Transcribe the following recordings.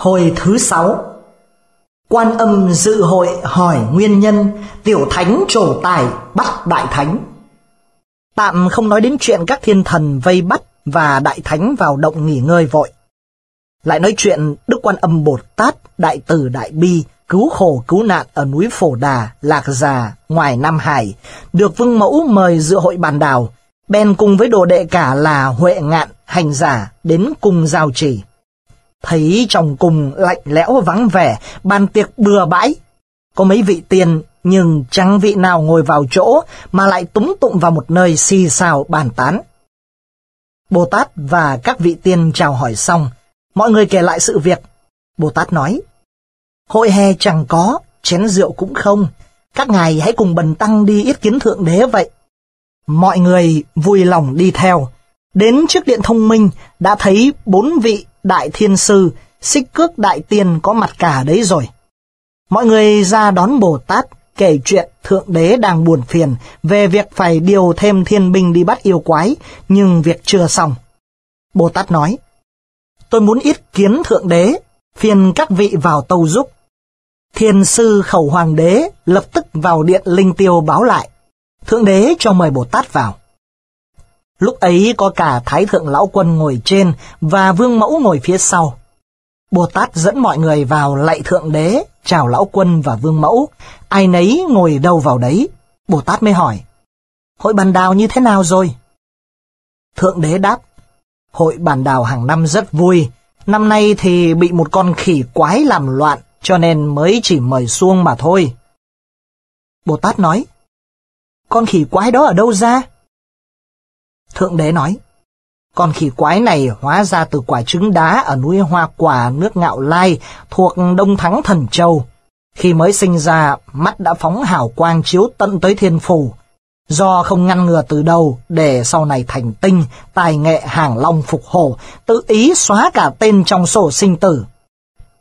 Hồi thứ sáu Quan âm dự hội hỏi nguyên nhân Tiểu thánh trổ tài bắt đại thánh Tạm không nói đến chuyện các thiên thần vây bắt Và đại thánh vào động nghỉ ngơi vội Lại nói chuyện Đức Quan âm Bồ Tát Đại tử Đại Bi Cứu khổ cứu nạn ở núi Phổ Đà Lạc Già ngoài Nam Hải Được vương mẫu mời dự hội bàn đào Bèn cùng với đồ đệ cả là Huệ Ngạn Hành giả đến cùng giao chỉ thấy chồng cùng lạnh lẽo vắng vẻ, bàn tiệc bừa bãi. Có mấy vị tiền nhưng chẳng vị nào ngồi vào chỗ mà lại túng tụng vào một nơi xì xào bàn tán. Bồ Tát và các vị tiên chào hỏi xong, mọi người kể lại sự việc. Bồ Tát nói, Hội hè chẳng có, chén rượu cũng không, các ngài hãy cùng bần tăng đi ít kiến Thượng Đế vậy. Mọi người vui lòng đi theo, đến trước điện thông minh đã thấy bốn vị đại thiên sư, xích cước đại tiên có mặt cả đấy rồi. Mọi người ra đón Bồ Tát, kể chuyện Thượng Đế đang buồn phiền về việc phải điều thêm thiên binh đi bắt yêu quái, nhưng việc chưa xong. Bồ Tát nói, tôi muốn ít kiến Thượng Đế, phiền các vị vào tâu giúp. Thiên sư khẩu hoàng đế lập tức vào điện linh tiêu báo lại. Thượng đế cho mời Bồ Tát vào. Lúc ấy có cả Thái Thượng Lão Quân ngồi trên và Vương Mẫu ngồi phía sau. Bồ Tát dẫn mọi người vào lạy Thượng Đế, chào Lão Quân và Vương Mẫu, ai nấy ngồi đâu vào đấy. Bồ Tát mới hỏi, hội bàn đào như thế nào rồi? Thượng Đế đáp, hội bàn đào hàng năm rất vui, năm nay thì bị một con khỉ quái làm loạn cho nên mới chỉ mời xuông mà thôi. Bồ Tát nói, con khỉ quái đó ở đâu ra? Thượng đế nói, con khỉ quái này hóa ra từ quả trứng đá ở núi Hoa Quả, nước Ngạo Lai, thuộc Đông Thắng Thần Châu. Khi mới sinh ra, mắt đã phóng hào quang chiếu tận tới thiên phủ. Do không ngăn ngừa từ đầu, để sau này thành tinh, tài nghệ hàng long phục hổ, tự ý xóa cả tên trong sổ sinh tử.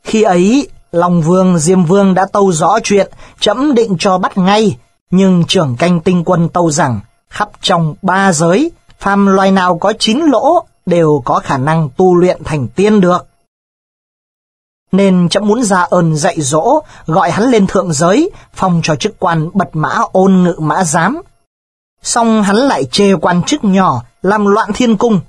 Khi ấy, Long Vương, Diêm Vương đã tâu rõ chuyện, chấm định cho bắt ngay, nhưng trưởng canh tinh quân tâu rằng, khắp trong ba giới, phàm loài nào có chín lỗ đều có khả năng tu luyện thành tiên được. Nên chấm muốn ra ơn dạy dỗ, gọi hắn lên thượng giới, phong cho chức quan bật mã ôn ngự mã giám. Xong hắn lại chê quan chức nhỏ, làm loạn thiên cung.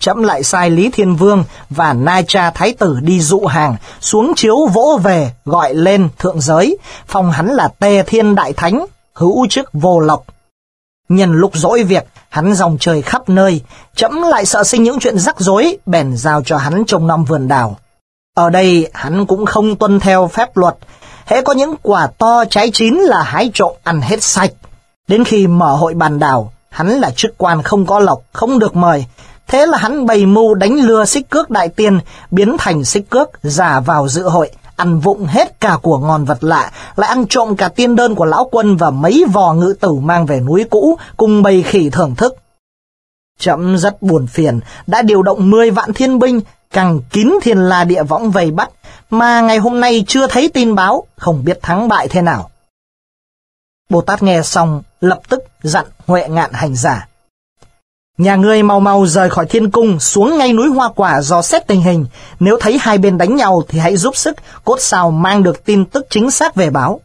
Chấm lại sai Lý Thiên Vương và Na Cha Thái Tử đi dụ hàng, xuống chiếu vỗ về, gọi lên thượng giới, phong hắn là Tề Thiên Đại Thánh, hữu chức vô lộc Nhân lúc dỗi việc, hắn dòng trời khắp nơi, chấm lại sợ sinh những chuyện rắc rối, bèn giao cho hắn trông nom vườn đào. Ở đây, hắn cũng không tuân theo phép luật, hễ có những quả to trái chín là hái trộm ăn hết sạch. Đến khi mở hội bàn đào, hắn là chức quan không có lộc, không được mời. Thế là hắn bày mưu đánh lừa xích cước đại tiên, biến thành xích cước, giả vào dự hội ăn vụng hết cả của ngon vật lạ, lại ăn trộm cả tiên đơn của lão quân và mấy vò ngự tử mang về núi cũ cùng bầy khỉ thưởng thức. Chậm rất buồn phiền, đã điều động 10 vạn thiên binh, càng kín thiên la địa võng vây bắt, mà ngày hôm nay chưa thấy tin báo, không biết thắng bại thế nào. Bồ Tát nghe xong, lập tức dặn Huệ Ngạn hành giả. Nhà ngươi mau mau rời khỏi thiên cung xuống ngay núi hoa quả dò xét tình hình. Nếu thấy hai bên đánh nhau thì hãy giúp sức, cốt sao mang được tin tức chính xác về báo.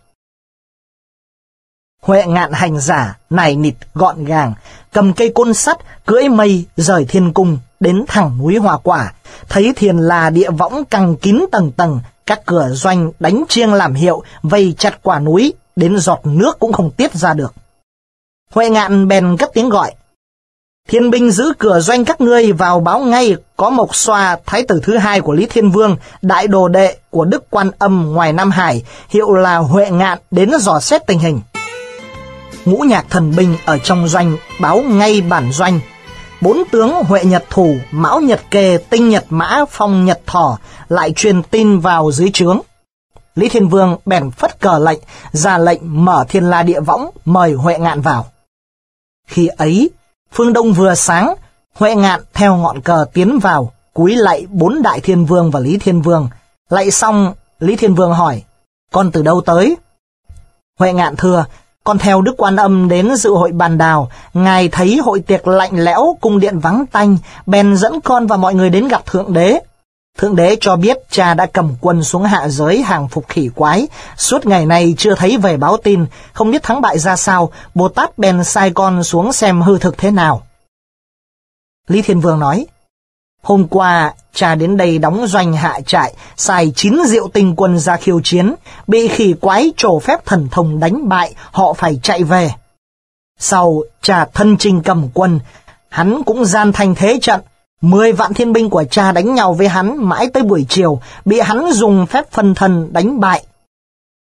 Huệ ngạn hành giả, nải nịt gọn gàng, cầm cây côn sắt, cưỡi mây, rời thiên cung, đến thẳng núi hoa quả. Thấy thiền là địa võng căng kín tầng tầng, các cửa doanh đánh chiêng làm hiệu, vây chặt quả núi, đến giọt nước cũng không tiết ra được. Huệ ngạn bèn cất tiếng gọi, Thiên binh giữ cửa doanh các ngươi vào báo ngay có Mộc Xoa, thái tử thứ hai của Lý Thiên Vương, đại đồ đệ của Đức Quan Âm ngoài Nam Hải, hiệu là Huệ Ngạn đến dò xét tình hình. Ngũ nhạc thần binh ở trong doanh báo ngay bản doanh. Bốn tướng Huệ Nhật Thủ, Mão Nhật Kề, Tinh Nhật Mã, Phong Nhật Thỏ lại truyền tin vào dưới trướng. Lý Thiên Vương bèn phất cờ lệnh, ra lệnh mở thiên la địa võng, mời Huệ Ngạn vào. Khi ấy, Phương Đông vừa sáng, Huệ Ngạn theo ngọn cờ tiến vào, cúi lạy bốn đại thiên vương và Lý Thiên Vương. Lạy xong, Lý Thiên Vương hỏi, con từ đâu tới? Huệ Ngạn thưa, con theo Đức Quan Âm đến dự hội bàn đào, ngài thấy hội tiệc lạnh lẽo, cung điện vắng tanh, bèn dẫn con và mọi người đến gặp Thượng Đế. Thượng đế cho biết cha đã cầm quân xuống hạ giới hàng phục khỉ quái, suốt ngày nay chưa thấy về báo tin, không biết thắng bại ra sao, Bồ Tát bèn sai con xuống xem hư thực thế nào. Lý Thiên Vương nói, Hôm qua, cha đến đây đóng doanh hạ trại, xài chín diệu tinh quân ra khiêu chiến, bị khỉ quái trổ phép thần thông đánh bại, họ phải chạy về. Sau, cha thân trình cầm quân, hắn cũng gian thành thế trận, Mười vạn thiên binh của cha đánh nhau với hắn mãi tới buổi chiều, bị hắn dùng phép phân thần đánh bại.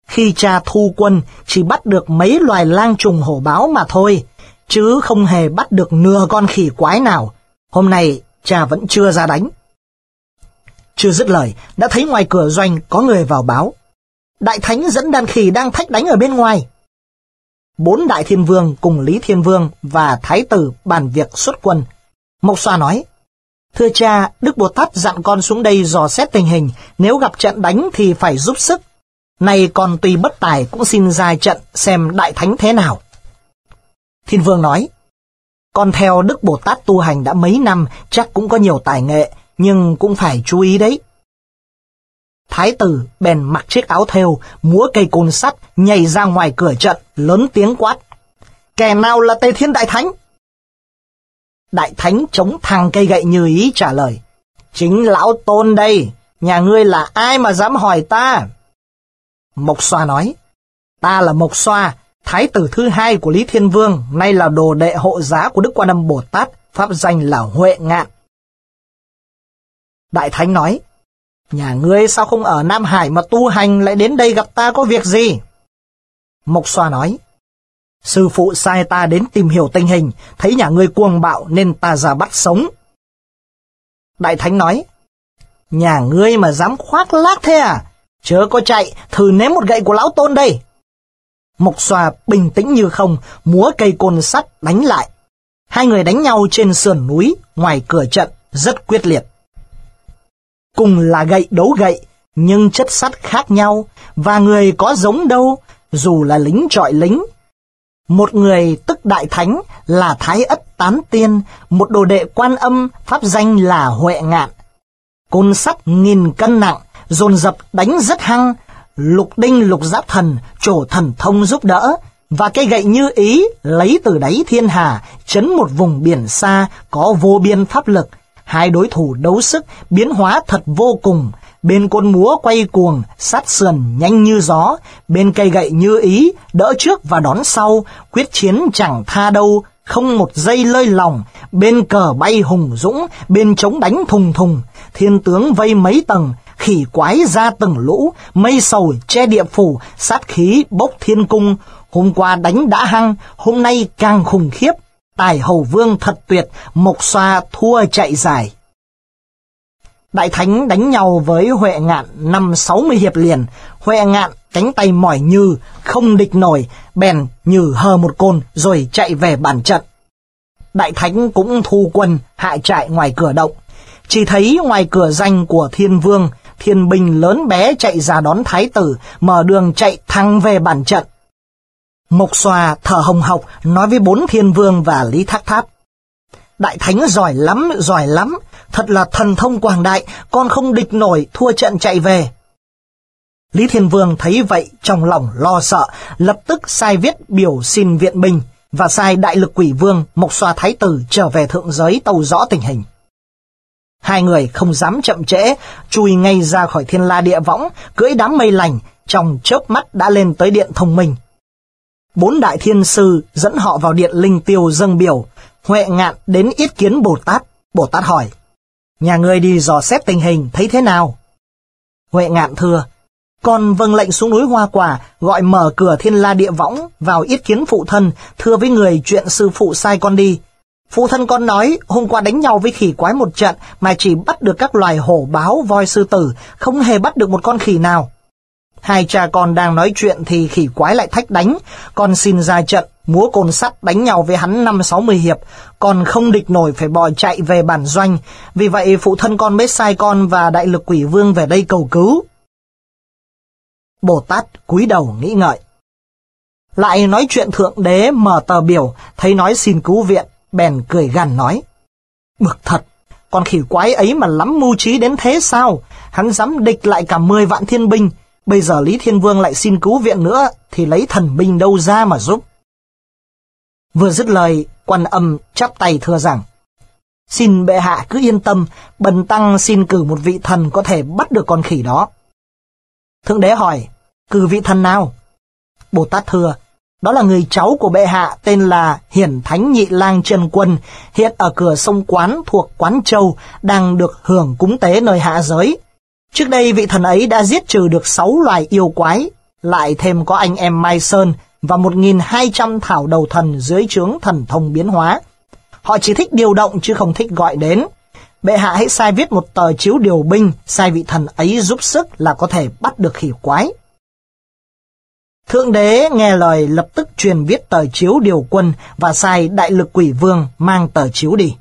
Khi cha thu quân, chỉ bắt được mấy loài lang trùng hổ báo mà thôi, chứ không hề bắt được nửa con khỉ quái nào. Hôm nay, cha vẫn chưa ra đánh. Chưa dứt lời, đã thấy ngoài cửa doanh có người vào báo. Đại Thánh dẫn đàn khỉ đang thách đánh ở bên ngoài. Bốn đại thiên vương cùng Lý Thiên Vương và Thái tử bàn việc xuất quân. Mộc Xoa nói, Thưa cha, Đức Bồ Tát dặn con xuống đây dò xét tình hình, nếu gặp trận đánh thì phải giúp sức. nay còn tùy bất tài cũng xin ra trận xem đại thánh thế nào. Thiên Vương nói, con theo Đức Bồ Tát tu hành đã mấy năm chắc cũng có nhiều tài nghệ, nhưng cũng phải chú ý đấy. Thái tử bèn mặc chiếc áo thêu, múa cây côn sắt, nhảy ra ngoài cửa trận, lớn tiếng quát. Kẻ nào là tây Thiên Đại Thánh? Đại thánh chống thằng cây gậy như ý trả lời. Chính lão tôn đây, nhà ngươi là ai mà dám hỏi ta? Mộc xoa nói, ta là Mộc xoa, thái tử thứ hai của Lý Thiên Vương, nay là đồ đệ hộ giá của Đức Quan Âm Bồ Tát, pháp danh là Huệ Ngạn. Đại thánh nói, nhà ngươi sao không ở Nam Hải mà tu hành lại đến đây gặp ta có việc gì? Mộc xoa nói, Sư phụ sai ta đến tìm hiểu tình hình, thấy nhà ngươi cuồng bạo nên ta ra bắt sống. Đại Thánh nói, nhà ngươi mà dám khoác lác thế à? Chớ có chạy, thử ném một gậy của lão tôn đây. Mộc xòa bình tĩnh như không, múa cây côn sắt đánh lại. Hai người đánh nhau trên sườn núi, ngoài cửa trận, rất quyết liệt. Cùng là gậy đấu gậy, nhưng chất sắt khác nhau, và người có giống đâu, dù là lính trọi lính một người tức Đại Thánh là Thái Ất Tán Tiên, một đồ đệ quan âm pháp danh là Huệ Ngạn. Côn sắt nghìn cân nặng, dồn dập đánh rất hăng, lục đinh lục giáp thần, trổ thần thông giúp đỡ, và cây gậy như ý lấy từ đáy thiên hà, chấn một vùng biển xa có vô biên pháp lực. Hai đối thủ đấu sức biến hóa thật vô cùng, bên côn múa quay cuồng, sát sườn nhanh như gió, bên cây gậy như ý, đỡ trước và đón sau, quyết chiến chẳng tha đâu, không một giây lơi lòng, bên cờ bay hùng dũng, bên chống đánh thùng thùng, thiên tướng vây mấy tầng, khỉ quái ra từng lũ, mây sầu che địa phủ, sát khí bốc thiên cung, hôm qua đánh đã hăng, hôm nay càng khủng khiếp, tài hầu vương thật tuyệt, mộc xoa thua chạy dài. Đại Thánh đánh nhau với Huệ Ngạn năm 60 hiệp liền, Huệ Ngạn cánh tay mỏi như, không địch nổi, bèn nhử hờ một côn rồi chạy về bản trận. Đại Thánh cũng thu quân, hạ trại ngoài cửa động. Chỉ thấy ngoài cửa danh của thiên vương, thiên binh lớn bé chạy ra đón thái tử, mở đường chạy thẳng về bản trận. Mộc Xòa thở hồng hộc nói với bốn thiên vương và Lý Thác Tháp. Đại Thánh giỏi lắm, giỏi lắm, thật là thần thông quảng đại, con không địch nổi, thua trận chạy về. Lý Thiên Vương thấy vậy trong lòng lo sợ, lập tức sai viết biểu xin viện binh và sai đại lực quỷ vương Mộc Xoa Thái Tử trở về thượng giới tàu rõ tình hình. Hai người không dám chậm trễ, chui ngay ra khỏi thiên la địa võng, cưỡi đám mây lành, trong chớp mắt đã lên tới điện thông minh. Bốn đại thiên sư dẫn họ vào điện linh tiêu dâng biểu, huệ ngạn đến yết kiến Bồ Tát. Bồ Tát hỏi. Nhà ngươi đi dò xét tình hình, thấy thế nào? Huệ ngạn thưa, con vâng lệnh xuống núi hoa quả, gọi mở cửa thiên la địa võng, vào yết kiến phụ thân, thưa với người chuyện sư phụ sai con đi. Phụ thân con nói, hôm qua đánh nhau với khỉ quái một trận mà chỉ bắt được các loài hổ báo voi sư tử, không hề bắt được một con khỉ nào. Hai cha con đang nói chuyện thì khỉ quái lại thách đánh, con xin ra trận, múa cồn sắt đánh nhau với hắn năm sáu mươi hiệp, còn không địch nổi phải bỏ chạy về bản doanh, vì vậy phụ thân con bết sai con và đại lực quỷ vương về đây cầu cứu. Bồ Tát cúi đầu nghĩ ngợi. Lại nói chuyện thượng đế mở tờ biểu, thấy nói xin cứu viện, bèn cười gằn nói. Bực thật, con khỉ quái ấy mà lắm mưu trí đến thế sao? Hắn dám địch lại cả mười vạn thiên binh, bây giờ Lý Thiên Vương lại xin cứu viện nữa, thì lấy thần binh đâu ra mà giúp. Vừa dứt lời, quan âm chắp tay thưa rằng, Xin bệ hạ cứ yên tâm, bần tăng xin cử một vị thần có thể bắt được con khỉ đó. Thượng đế hỏi, cử vị thần nào? Bồ Tát thưa, đó là người cháu của bệ hạ tên là Hiển Thánh Nhị Lang Trần Quân, hiện ở cửa sông Quán thuộc Quán Châu, đang được hưởng cúng tế nơi hạ giới. Trước đây vị thần ấy đã giết trừ được sáu loài yêu quái, lại thêm có anh em Mai Sơn, và 1.200 thảo đầu thần dưới trướng thần thông biến hóa. Họ chỉ thích điều động chứ không thích gọi đến. Bệ hạ hãy sai viết một tờ chiếu điều binh, sai vị thần ấy giúp sức là có thể bắt được khỉ quái. Thượng đế nghe lời lập tức truyền viết tờ chiếu điều quân và sai đại lực quỷ vương mang tờ chiếu đi.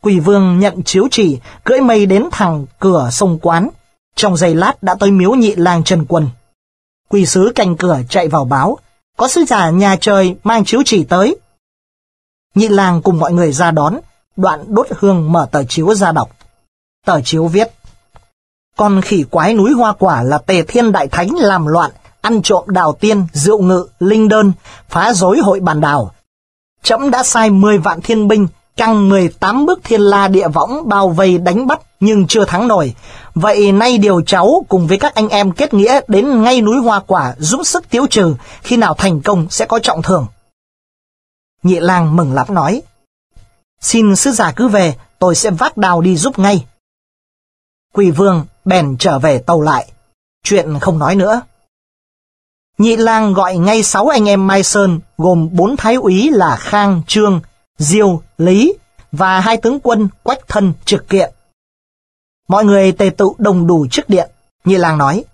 Quỷ vương nhận chiếu chỉ, cưỡi mây đến thẳng cửa sông quán. Trong giây lát đã tới miếu nhị lang Trần Quân, quỳ sứ canh cửa chạy vào báo, có sứ giả nhà trời mang chiếu chỉ tới. Nhị làng cùng mọi người ra đón, đoạn đốt hương mở tờ chiếu ra đọc. Tờ chiếu viết, Con khỉ quái núi hoa quả là tề thiên đại thánh làm loạn, ăn trộm đào tiên, rượu ngự, linh đơn, phá rối hội bàn đào. Trẫm đã sai mười vạn thiên binh, căng mười tám bước thiên la địa võng bao vây đánh bắt nhưng chưa thắng nổi. Vậy nay điều cháu cùng với các anh em kết nghĩa đến ngay núi Hoa Quả giúp sức tiêu trừ, khi nào thành công sẽ có trọng thưởng. Nhị lang mừng lắm nói, xin sư giả cứ về, tôi sẽ vác đào đi giúp ngay. Quỷ vương bèn trở về tàu lại, chuyện không nói nữa. Nhị lang gọi ngay sáu anh em Mai Sơn, gồm bốn thái úy là Khang, Trương, Diêu, Lý và hai tướng quân Quách Thân trực kiện Mọi người tề tụ đồng đủ trước điện, như làng nói.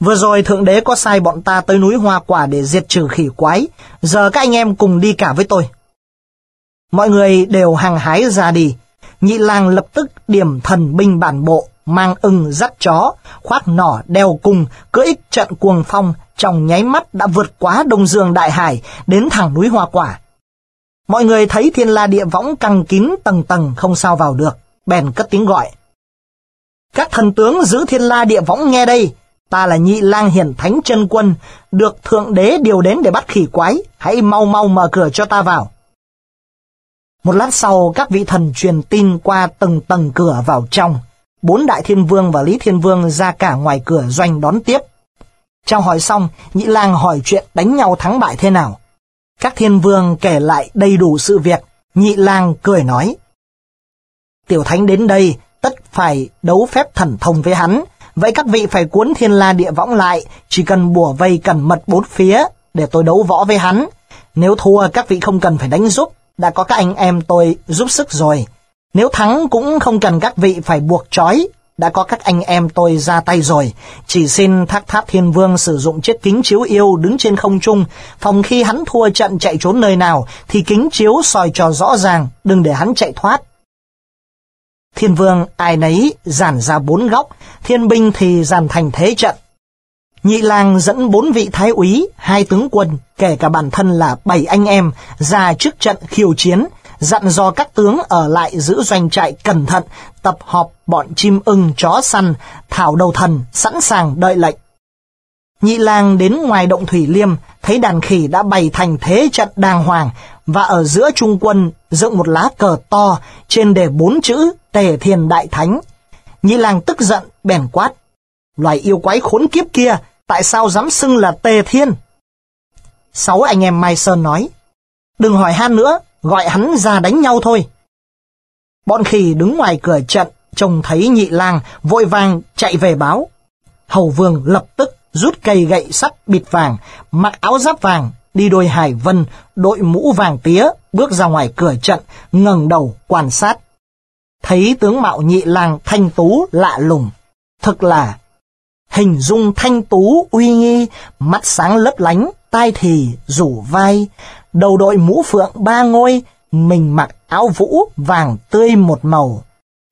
Vừa rồi Thượng Đế có sai bọn ta tới núi Hoa Quả để diệt trừ khỉ quái, giờ các anh em cùng đi cả với tôi. Mọi người đều hàng hái ra đi, nhị lang lập tức điểm thần binh bản bộ, mang ưng dắt chó, khoác nỏ đeo cùng cưỡi trận cuồng phong, trong nháy mắt đã vượt quá Đông Dương Đại Hải, đến thẳng núi Hoa Quả. Mọi người thấy thiên la địa võng căng kín tầng tầng không sao vào được, bèn cất tiếng gọi. Các thần tướng giữ thiên la địa võng nghe đây, ta là nhị lang hiển thánh chân quân, được thượng đế điều đến để bắt khỉ quái, hãy mau mau mở cửa cho ta vào. Một lát sau, các vị thần truyền tin qua từng tầng cửa vào trong. Bốn đại thiên vương và lý thiên vương ra cả ngoài cửa doanh đón tiếp. chào hỏi xong, nhị lang hỏi chuyện đánh nhau thắng bại thế nào. Các thiên vương kể lại đầy đủ sự việc, nhị lang cười nói. Tiểu thánh đến đây, tất phải đấu phép thần thông với hắn. Vậy các vị phải cuốn thiên la địa võng lại, chỉ cần bùa vây cẩn mật bốn phía để tôi đấu võ với hắn. Nếu thua các vị không cần phải đánh giúp, đã có các anh em tôi giúp sức rồi. Nếu thắng cũng không cần các vị phải buộc trói, đã có các anh em tôi ra tay rồi. Chỉ xin thác tháp thiên vương sử dụng chiếc kính chiếu yêu đứng trên không trung, phòng khi hắn thua trận chạy trốn nơi nào thì kính chiếu soi cho rõ ràng, đừng để hắn chạy thoát. Thiên vương ai nấy giản ra bốn góc, thiên binh thì giàn thành thế trận. Nhị lang dẫn bốn vị thái úy, hai tướng quân, kể cả bản thân là bảy anh em, ra trước trận khiêu chiến, dặn dò các tướng ở lại giữ doanh trại cẩn thận, tập họp bọn chim ưng chó săn, thảo đầu thần, sẵn sàng đợi lệnh. Nhị lang đến ngoài động Thủy Liêm, thấy đàn khỉ đã bày thành thế trận đàng hoàng và ở giữa trung quân dựng một lá cờ to trên đề bốn chữ Tề Thiền Đại Thánh. Nhị lang tức giận, bèn quát. Loài yêu quái khốn kiếp kia, tại sao dám xưng là Tề Thiên? Sáu anh em Mai Sơn nói. Đừng hỏi han nữa, gọi hắn ra đánh nhau thôi. Bọn khỉ đứng ngoài cửa trận, trông thấy nhị lang vội vàng chạy về báo. Hầu vương lập tức rút cây gậy sắt bịt vàng, mặc áo giáp vàng, đi đôi hải vân, đội mũ vàng tía, bước ra ngoài cửa trận, ngẩng đầu quan sát. Thấy tướng mạo nhị làng thanh tú lạ lùng, thực là hình dung thanh tú uy nghi, mắt sáng lấp lánh, tai thì rủ vai, đầu đội mũ phượng ba ngôi, mình mặc áo vũ vàng tươi một màu.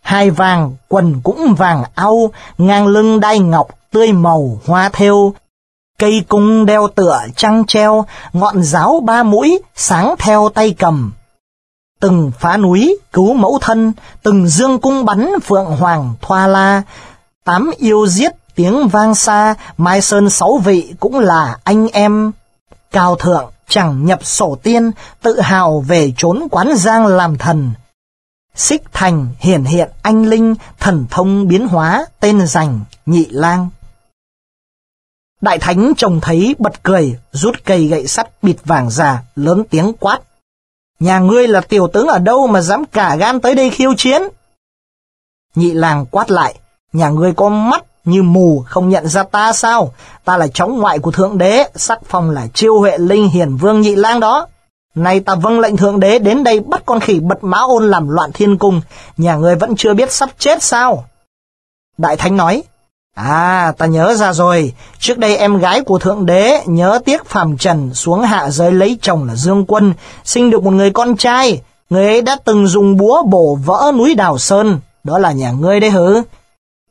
Hai vàng, quần cũng vàng au, ngang lưng đai ngọc tươi màu hoa theo. Cây cung đeo tựa trăng treo, ngọn giáo ba mũi sáng theo tay cầm. Từng phá núi cứu mẫu thân, từng dương cung bắn phượng hoàng thoa la. Tám yêu giết tiếng vang xa, mai sơn sáu vị cũng là anh em. Cao thượng chẳng nhập sổ tiên, tự hào về trốn quán giang làm thần. Xích thành hiển hiện anh linh, thần thông biến hóa, tên rành, nhị lang. Đại thánh trông thấy bật cười, rút cây gậy sắt bịt vàng già, lớn tiếng quát. Nhà ngươi là tiểu tướng ở đâu mà dám cả gan tới đây khiêu chiến? Nhị làng quát lại, nhà ngươi có mắt như mù không nhận ra ta sao? Ta là cháu ngoại của thượng đế, sắc phong là chiêu huệ linh hiển vương nhị lang đó. Nay ta vâng lệnh thượng đế đến đây bắt con khỉ bật mã ôn làm loạn thiên cung, nhà ngươi vẫn chưa biết sắp chết sao? Đại thánh nói, À, ta nhớ ra rồi, trước đây em gái của Thượng Đế nhớ tiếc phạm trần xuống hạ giới lấy chồng là Dương Quân, sinh được một người con trai, người ấy đã từng dùng búa bổ vỡ núi Đào Sơn, đó là nhà ngươi đấy hứ.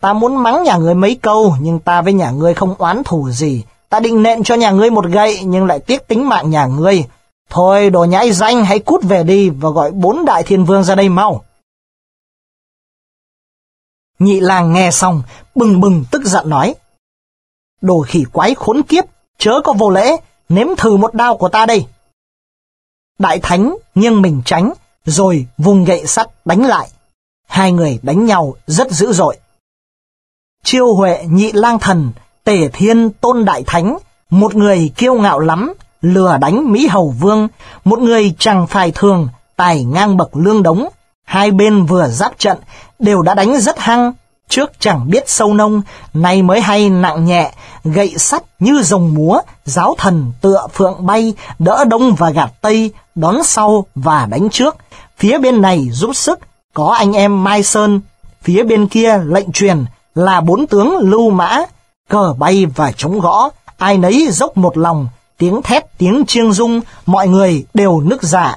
Ta muốn mắng nhà ngươi mấy câu, nhưng ta với nhà ngươi không oán thù gì, ta định nện cho nhà ngươi một gậy nhưng lại tiếc tính mạng nhà ngươi. Thôi đồ nhãi danh hãy cút về đi và gọi bốn đại thiên vương ra đây mau. Nhị lang nghe xong, bừng bừng tức giận nói. Đồ khỉ quái khốn kiếp, chớ có vô lễ, nếm thử một đao của ta đây. Đại thánh nghiêng mình tránh, rồi vùng gậy sắt đánh lại. Hai người đánh nhau rất dữ dội. Chiêu huệ nhị lang thần, tể thiên tôn đại thánh, một người kiêu ngạo lắm, lừa đánh Mỹ Hầu Vương, một người chẳng phải thường, tài ngang bậc lương đống, Hai bên vừa giáp trận, đều đã đánh rất hăng. Trước chẳng biết sâu nông, nay mới hay nặng nhẹ, gậy sắt như rồng múa, giáo thần tựa phượng bay, đỡ đông và gạt tây, đón sau và đánh trước. Phía bên này giúp sức, có anh em Mai Sơn. Phía bên kia lệnh truyền là bốn tướng lưu mã, cờ bay và chống gõ, ai nấy dốc một lòng, tiếng thét tiếng chiêng rung, mọi người đều nức dạ.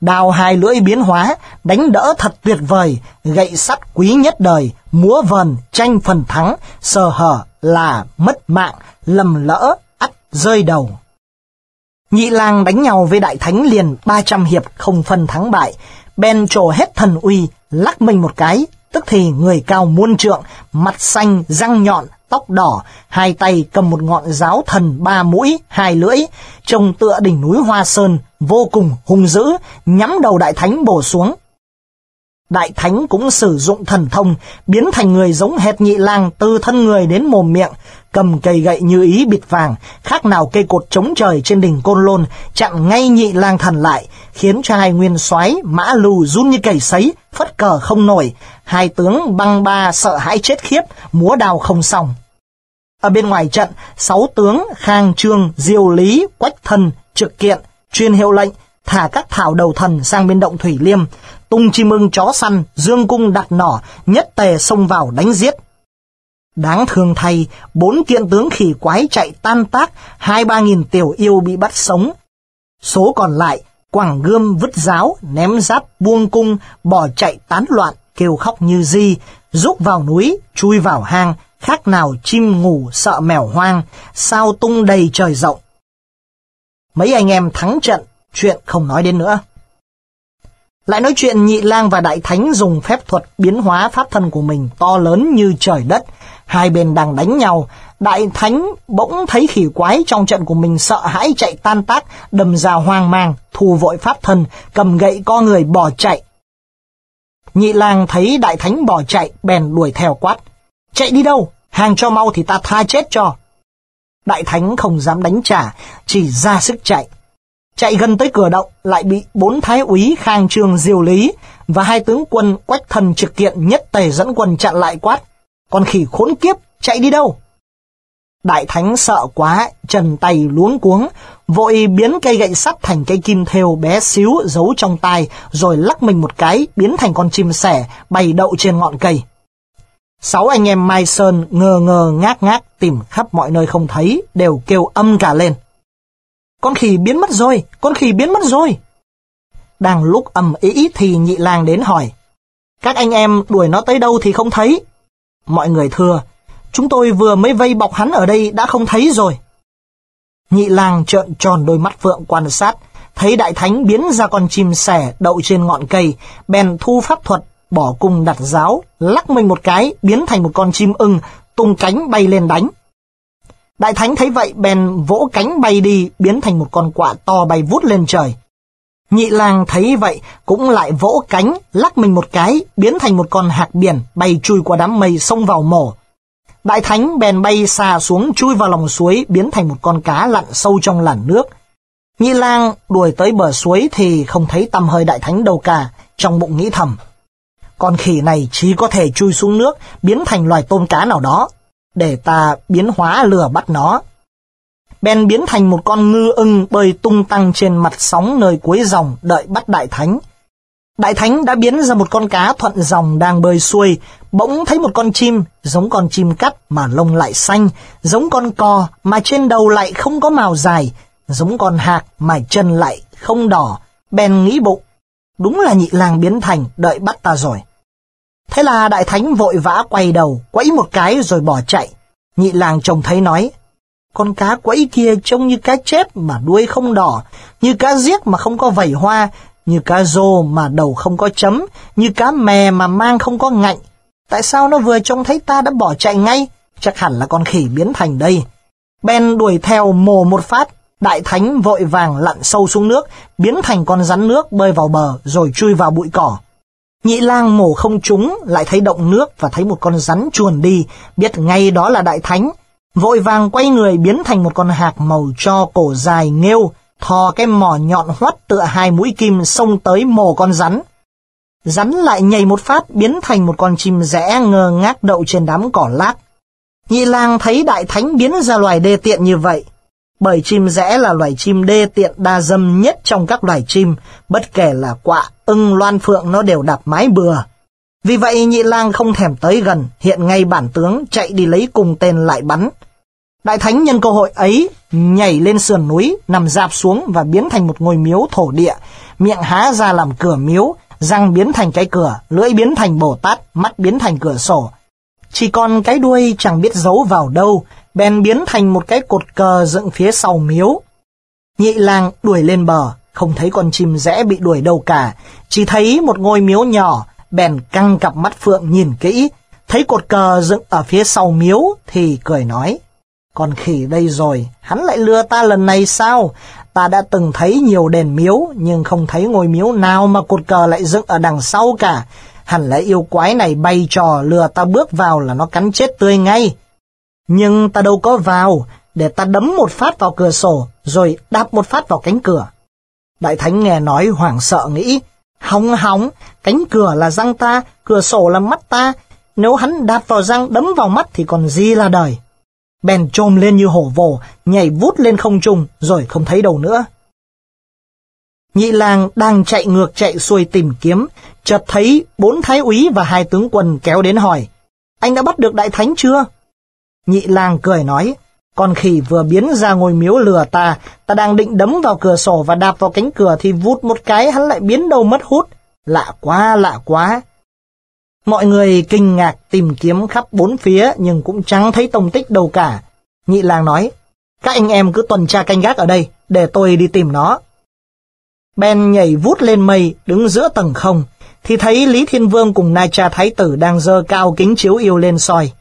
Đào hai lưỡi biến hóa, đánh đỡ thật tuyệt vời, gậy sắt quý nhất đời, múa vần, tranh phần thắng, sờ hở là mất mạng, lầm lỡ, ắt rơi đầu. Nhị lang đánh nhau với đại thánh liền 300 hiệp không phân thắng bại, Ben trổ hết thần uy, lắc mình một cái, tức thì người cao muôn trượng, mặt xanh, răng nhọn, tóc đỏ, hai tay cầm một ngọn giáo thần ba mũi, hai lưỡi, trông tựa đỉnh núi Hoa Sơn, vô cùng hung dữ, nhắm đầu đại thánh bổ xuống, Đại Thánh cũng sử dụng thần thông, biến thành người giống hệt nhị lang từ thân người đến mồm miệng, cầm cây gậy như ý bịt vàng, khác nào cây cột chống trời trên đỉnh Côn Lôn, chặn ngay nhị lang thần lại, khiến cho hai nguyên soái mã lù run như cầy sấy, phất cờ không nổi, hai tướng băng ba sợ hãi chết khiếp, múa đào không xong. Ở bên ngoài trận, sáu tướng Khang Trương, Diêu Lý, Quách Thần, Trực Kiện, Chuyên Hiệu Lệnh, thả các thảo đầu thần sang bên động Thủy Liêm, Tung chim ưng chó săn, dương cung đặt nỏ, nhất tề xông vào đánh giết. Đáng thương thay, bốn kiện tướng khỉ quái chạy tan tác, hai ba nghìn tiểu yêu bị bắt sống. Số còn lại, quẳng gươm vứt giáo, ném giáp buông cung, bỏ chạy tán loạn, kêu khóc như di, rúc vào núi, chui vào hang, khác nào chim ngủ sợ mèo hoang, sao tung đầy trời rộng. Mấy anh em thắng trận, chuyện không nói đến nữa. Lại nói chuyện nhị lang và đại thánh dùng phép thuật biến hóa pháp thân của mình to lớn như trời đất. Hai bên đang đánh nhau, đại thánh bỗng thấy khỉ quái trong trận của mình sợ hãi chạy tan tác, đầm ra hoang mang, thu vội pháp thân, cầm gậy co người bỏ chạy. Nhị lang thấy đại thánh bỏ chạy, bèn đuổi theo quát. Chạy đi đâu? Hàng cho mau thì ta tha chết cho. Đại thánh không dám đánh trả, chỉ ra sức chạy. Chạy gần tới cửa động lại bị bốn thái úy Khang Trương Diều Lý và hai tướng quân Quách Thần Trực Kiện nhất tề dẫn quân chặn lại quát. Con khỉ khốn kiếp, chạy đi đâu? Đại Thánh sợ quá, trần tay luống cuống, vội biến cây gậy sắt thành cây kim thêu bé xíu giấu trong tay, rồi lắc mình một cái, biến thành con chim sẻ, bay đậu trên ngọn cây. Sáu anh em Mai Sơn ngờ ngờ ngác ngác tìm khắp mọi nơi không thấy, đều kêu âm cả lên con khỉ biến mất rồi, con khỉ biến mất rồi. Đang lúc ầm ý thì nhị làng đến hỏi, các anh em đuổi nó tới đâu thì không thấy. Mọi người thưa, chúng tôi vừa mới vây bọc hắn ở đây đã không thấy rồi. Nhị làng trợn tròn đôi mắt vượng quan sát, thấy đại thánh biến ra con chim sẻ đậu trên ngọn cây, bèn thu pháp thuật, bỏ cung đặt giáo, lắc mình một cái, biến thành một con chim ưng, tung cánh bay lên đánh. Đại thánh thấy vậy bèn vỗ cánh bay đi, biến thành một con quạ to bay vút lên trời. Nhị lang thấy vậy cũng lại vỗ cánh, lắc mình một cái, biến thành một con hạc biển bay chui qua đám mây xông vào mổ. Đại thánh bèn bay xa xuống chui vào lòng suối, biến thành một con cá lặn sâu trong làn nước. Nhị lang đuổi tới bờ suối thì không thấy tầm hơi đại thánh đâu cả, trong bụng nghĩ thầm. Con khỉ này chỉ có thể chui xuống nước, biến thành loài tôm cá nào đó, để ta biến hóa lừa bắt nó. Ben biến thành một con ngư ưng bơi tung tăng trên mặt sóng nơi cuối dòng đợi bắt đại thánh. Đại thánh đã biến ra một con cá thuận dòng đang bơi xuôi, bỗng thấy một con chim, giống con chim cắt mà lông lại xanh, giống con cò mà trên đầu lại không có màu dài, giống con hạc mà chân lại không đỏ, Ben nghĩ bụng. Đúng là nhị làng biến thành, đợi bắt ta rồi. Thế là đại thánh vội vã quay đầu, quẫy một cái rồi bỏ chạy. Nhị làng chồng thấy nói, con cá quẫy kia trông như cá chép mà đuôi không đỏ, như cá giết mà không có vẩy hoa, như cá rô mà đầu không có chấm, như cá mè mà mang không có ngạnh. Tại sao nó vừa trông thấy ta đã bỏ chạy ngay? Chắc hẳn là con khỉ biến thành đây. Ben đuổi theo mồ một phát, đại thánh vội vàng lặn sâu xuống nước, biến thành con rắn nước bơi vào bờ rồi chui vào bụi cỏ. Nhị lang mổ không trúng, lại thấy động nước và thấy một con rắn chuồn đi, biết ngay đó là đại thánh. Vội vàng quay người biến thành một con hạc màu cho cổ dài nghêu, thò cái mỏ nhọn hoắt tựa hai mũi kim xông tới mổ con rắn. Rắn lại nhảy một phát biến thành một con chim rẽ ngơ ngác đậu trên đám cỏ lác. Nhị lang thấy đại thánh biến ra loài đê tiện như vậy, bởi chim rẽ là loài chim đê tiện đa dâm nhất trong các loài chim, bất kể là quạ, ưng, loan phượng nó đều đạp mái bừa. Vì vậy nhị lang không thèm tới gần, hiện ngay bản tướng chạy đi lấy cùng tên lại bắn. Đại thánh nhân cơ hội ấy nhảy lên sườn núi, nằm dạp xuống và biến thành một ngôi miếu thổ địa, miệng há ra làm cửa miếu, răng biến thành cái cửa, lưỡi biến thành bồ tát, mắt biến thành cửa sổ. Chỉ còn cái đuôi chẳng biết giấu vào đâu, bèn biến thành một cái cột cờ dựng phía sau miếu. Nhị làng đuổi lên bờ, không thấy con chim rẽ bị đuổi đâu cả, chỉ thấy một ngôi miếu nhỏ, bèn căng cặp mắt phượng nhìn kỹ, thấy cột cờ dựng ở phía sau miếu thì cười nói. Con khỉ đây rồi, hắn lại lừa ta lần này sao? Ta đã từng thấy nhiều đền miếu, nhưng không thấy ngôi miếu nào mà cột cờ lại dựng ở đằng sau cả. Hẳn là yêu quái này bay trò lừa ta bước vào là nó cắn chết tươi ngay. Nhưng ta đâu có vào, để ta đấm một phát vào cửa sổ, rồi đạp một phát vào cánh cửa. Đại Thánh nghe nói hoảng sợ nghĩ, hóng hóng, cánh cửa là răng ta, cửa sổ là mắt ta, nếu hắn đạp vào răng đấm vào mắt thì còn gì là đời. Bèn trồm lên như hổ vồ, nhảy vút lên không trung rồi không thấy đâu nữa. Nhị làng đang chạy ngược chạy xuôi tìm kiếm, chợt thấy bốn thái úy và hai tướng quân kéo đến hỏi, anh đã bắt được đại thánh chưa? Nhị lang cười nói, con khỉ vừa biến ra ngồi miếu lừa ta, ta đang định đấm vào cửa sổ và đạp vào cánh cửa thì vút một cái hắn lại biến đâu mất hút. Lạ quá, lạ quá. Mọi người kinh ngạc tìm kiếm khắp bốn phía nhưng cũng chẳng thấy tông tích đâu cả. Nhị lang nói, các anh em cứ tuần tra canh gác ở đây, để tôi đi tìm nó. Ben nhảy vút lên mây, đứng giữa tầng không, thì thấy Lý Thiên Vương cùng Nai Cha Thái Tử đang dơ cao kính chiếu yêu lên soi.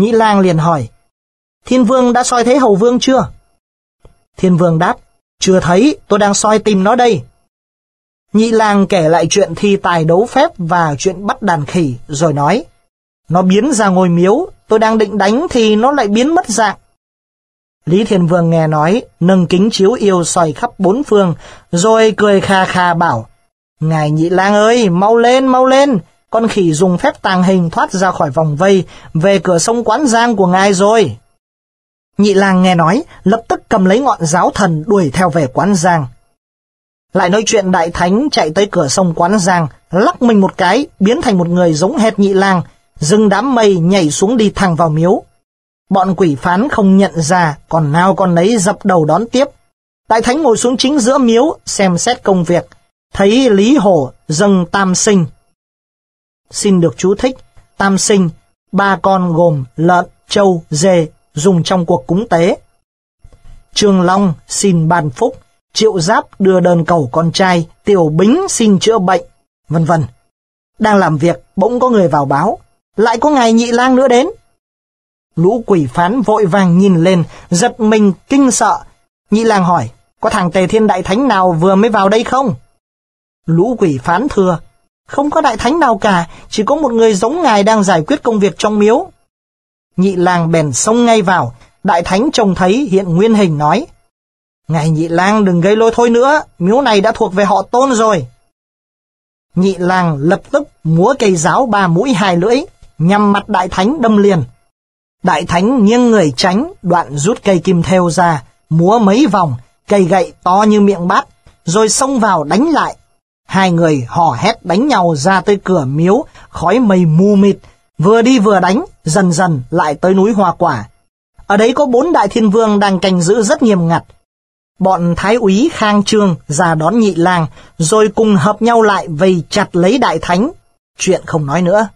Nhĩ lang liền hỏi, Thiên vương đã soi thấy hầu vương chưa? Thiên vương đáp, chưa thấy, tôi đang soi tìm nó đây. Nhị lang kể lại chuyện thi tài đấu phép và chuyện bắt đàn khỉ, rồi nói, Nó biến ra ngồi miếu, tôi đang định đánh thì nó lại biến mất dạng. Lý Thiên Vương nghe nói, nâng kính chiếu yêu soi khắp bốn phương, rồi cười kha kha bảo, Ngài Nhị Lang ơi, mau lên, mau lên, con khỉ dùng phép tàng hình thoát ra khỏi vòng vây, về cửa sông Quán Giang của ngài rồi. Nhị lang nghe nói, lập tức cầm lấy ngọn giáo thần đuổi theo về Quán Giang. Lại nói chuyện đại thánh chạy tới cửa sông Quán Giang, lắc mình một cái, biến thành một người giống hệt nhị lang, dừng đám mây nhảy xuống đi thẳng vào miếu. Bọn quỷ phán không nhận ra, còn nào còn nấy dập đầu đón tiếp. Đại thánh ngồi xuống chính giữa miếu, xem xét công việc, thấy Lý Hổ dâng tam sinh, xin được chú thích, tam sinh, ba con gồm lợn, trâu, dê, dùng trong cuộc cúng tế. Trường Long xin ban phúc, Triệu Giáp đưa đơn cầu con trai, Tiểu Bính xin chữa bệnh, vân vân. Đang làm việc, bỗng có người vào báo, lại có ngài nhị lang nữa đến. Lũ quỷ phán vội vàng nhìn lên, giật mình kinh sợ. Nhị lang hỏi, có thằng Tề Thiên Đại Thánh nào vừa mới vào đây không? Lũ quỷ phán thưa, không có đại thánh nào cả, chỉ có một người giống ngài đang giải quyết công việc trong miếu. Nhị lang bèn xông ngay vào, đại thánh trông thấy hiện nguyên hình nói. Ngài nhị lang đừng gây lôi thôi nữa, miếu này đã thuộc về họ tôn rồi. Nhị lang lập tức múa cây giáo ba mũi hai lưỡi, nhằm mặt đại thánh đâm liền. Đại thánh nghiêng người tránh, đoạn rút cây kim theo ra, múa mấy vòng, cây gậy to như miệng bát, rồi xông vào đánh lại, Hai người hò hét đánh nhau ra tới cửa miếu, khói mây mù mịt, vừa đi vừa đánh, dần dần lại tới núi Hoa Quả. Ở đấy có bốn đại thiên vương đang canh giữ rất nghiêm ngặt. Bọn thái úy Khang Trương ra đón nhị lang, rồi cùng hợp nhau lại vây chặt lấy đại thánh. Chuyện không nói nữa.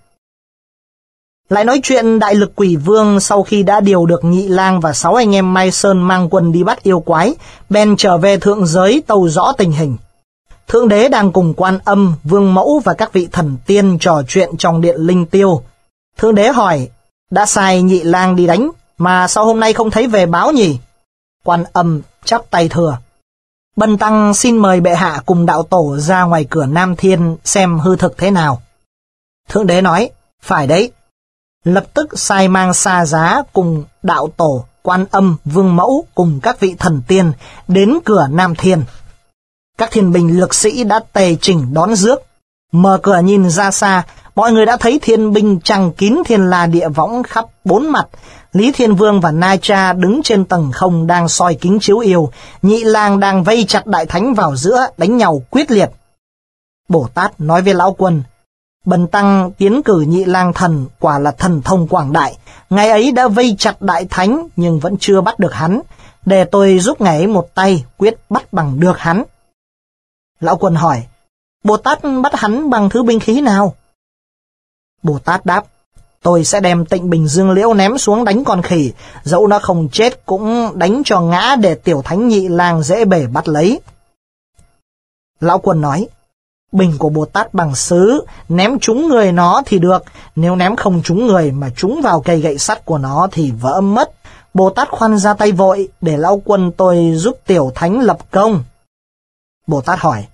Lại nói chuyện đại lực quỷ vương sau khi đã điều được nhị lang và sáu anh em Mai Sơn mang quân đi bắt yêu quái, bèn trở về thượng giới tàu rõ tình hình. Thượng Đế đang cùng quan âm, vương mẫu và các vị thần tiên trò chuyện trong điện linh tiêu. Thượng Đế hỏi, đã sai nhị lang đi đánh, mà sao hôm nay không thấy về báo nhỉ? Quan âm chắp tay thừa. Bần Tăng xin mời bệ hạ cùng đạo tổ ra ngoài cửa Nam Thiên xem hư thực thế nào. Thượng đế nói, phải đấy. Lập tức sai mang xa giá cùng đạo tổ, quan âm, vương mẫu cùng các vị thần tiên đến cửa Nam Thiên. Các thiên binh lực sĩ đã tề chỉnh đón rước. Mở cửa nhìn ra xa, mọi người đã thấy thiên binh trăng kín thiên la địa võng khắp bốn mặt. Lý Thiên Vương và Nai Cha đứng trên tầng không đang soi kính chiếu yêu, nhị lang đang vây chặt đại thánh vào giữa, đánh nhau quyết liệt. Bồ Tát nói với Lão Quân, Bần Tăng tiến cử nhị lang thần, quả là thần thông quảng đại. Ngày ấy đã vây chặt đại thánh nhưng vẫn chưa bắt được hắn. Để tôi giúp ngài ấy một tay, quyết bắt bằng được hắn. Lão quân hỏi, Bồ Tát bắt hắn bằng thứ binh khí nào? Bồ Tát đáp, tôi sẽ đem tịnh bình dương liễu ném xuống đánh con khỉ, dẫu nó không chết cũng đánh cho ngã để tiểu thánh nhị lang dễ bể bắt lấy. Lão quân nói, bình của Bồ Tát bằng sứ, ném trúng người nó thì được, nếu ném không trúng người mà trúng vào cây gậy sắt của nó thì vỡ mất. Bồ Tát khoan ra tay vội để lão quân tôi giúp tiểu thánh lập công. Bồ Tát hỏi,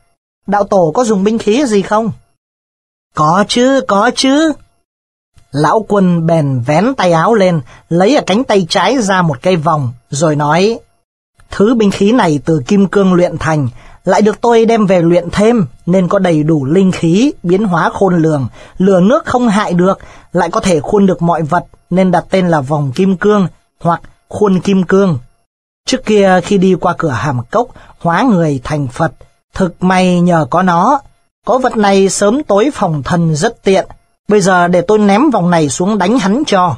đạo tổ có dùng binh khí gì không? Có chứ, có chứ. Lão quân bèn vén tay áo lên, lấy ở cánh tay trái ra một cây vòng, rồi nói, Thứ binh khí này từ kim cương luyện thành, lại được tôi đem về luyện thêm, nên có đầy đủ linh khí, biến hóa khôn lường, lửa nước không hại được, lại có thể khuôn được mọi vật, nên đặt tên là vòng kim cương, hoặc khuôn kim cương. Trước kia khi đi qua cửa hàm cốc, hóa người thành Phật, Thực may nhờ có nó, có vật này sớm tối phòng thần rất tiện, bây giờ để tôi ném vòng này xuống đánh hắn cho.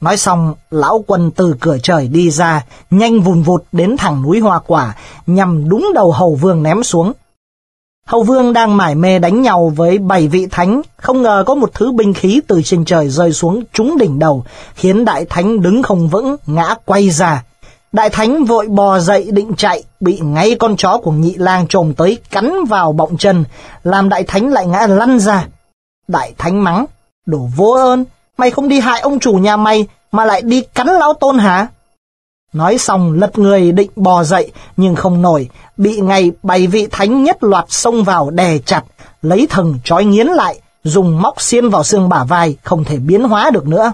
Nói xong, lão quân từ cửa trời đi ra, nhanh vùn vụt đến thẳng núi hoa quả, nhằm đúng đầu hầu vương ném xuống. Hầu vương đang mải mê đánh nhau với bảy vị thánh, không ngờ có một thứ binh khí từ trên trời rơi xuống trúng đỉnh đầu, khiến đại thánh đứng không vững, ngã quay ra. Đại thánh vội bò dậy định chạy, bị ngay con chó của nhị lang trồm tới cắn vào bọng chân, làm đại thánh lại ngã lăn ra. Đại thánh mắng, đổ vô ơn, mày không đi hại ông chủ nhà mày mà lại đi cắn lão tôn hả? Nói xong lật người định bò dậy nhưng không nổi, bị ngay bảy vị thánh nhất loạt xông vào đè chặt, lấy thần trói nghiến lại, dùng móc xiên vào xương bả vai, không thể biến hóa được nữa.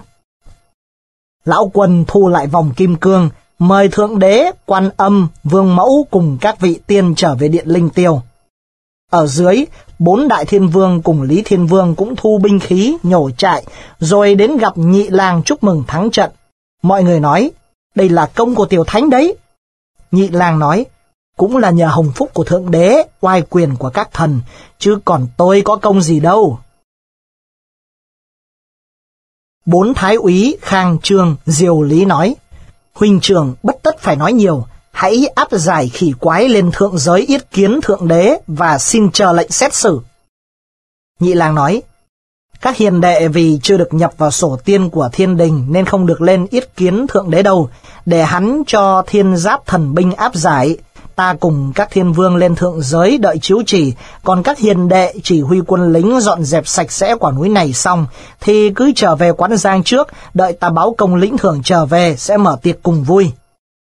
Lão quân thu lại vòng kim cương, mời Thượng Đế, Quan Âm, Vương Mẫu cùng các vị tiên trở về Điện Linh Tiêu. Ở dưới, bốn đại thiên vương cùng Lý Thiên Vương cũng thu binh khí, nhổ trại, rồi đến gặp nhị lang chúc mừng thắng trận. Mọi người nói, đây là công của tiểu thánh đấy. Nhị lang nói, cũng là nhờ hồng phúc của Thượng Đế, oai quyền của các thần, chứ còn tôi có công gì đâu. Bốn thái úy Khang Trương Diều Lý nói, Huynh trường bất tất phải nói nhiều, hãy áp giải khỉ quái lên thượng giới yết kiến thượng đế và xin chờ lệnh xét xử. Nhị lang nói, các hiền đệ vì chưa được nhập vào sổ tiên của thiên đình nên không được lên yết kiến thượng đế đâu, để hắn cho thiên giáp thần binh áp giải, ta cùng các thiên vương lên thượng giới đợi chiếu chỉ, còn các hiền đệ chỉ huy quân lính dọn dẹp sạch sẽ quả núi này xong, thì cứ trở về quán giang trước, đợi ta báo công lĩnh thưởng trở về sẽ mở tiệc cùng vui.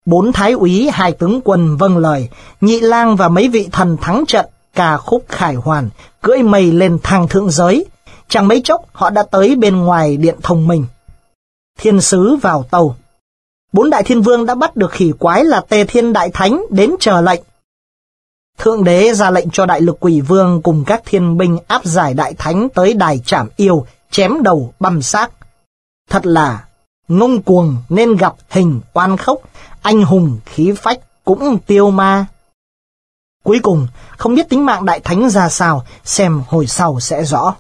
Bốn thái úy, hai tướng quân vâng lời, nhị lang và mấy vị thần thắng trận, ca khúc khải hoàn, cưỡi mây lên thang thượng giới. Chẳng mấy chốc họ đã tới bên ngoài điện thông mình. Thiên sứ vào tàu bốn đại thiên vương đã bắt được khỉ quái là Tề Thiên Đại Thánh đến chờ lệnh. Thượng đế ra lệnh cho đại lực quỷ vương cùng các thiên binh áp giải đại thánh tới đài trảm yêu, chém đầu, băm xác. Thật là ngông cuồng nên gặp hình oan khốc, anh hùng khí phách cũng tiêu ma. Cuối cùng, không biết tính mạng đại thánh ra sao, xem hồi sau sẽ rõ.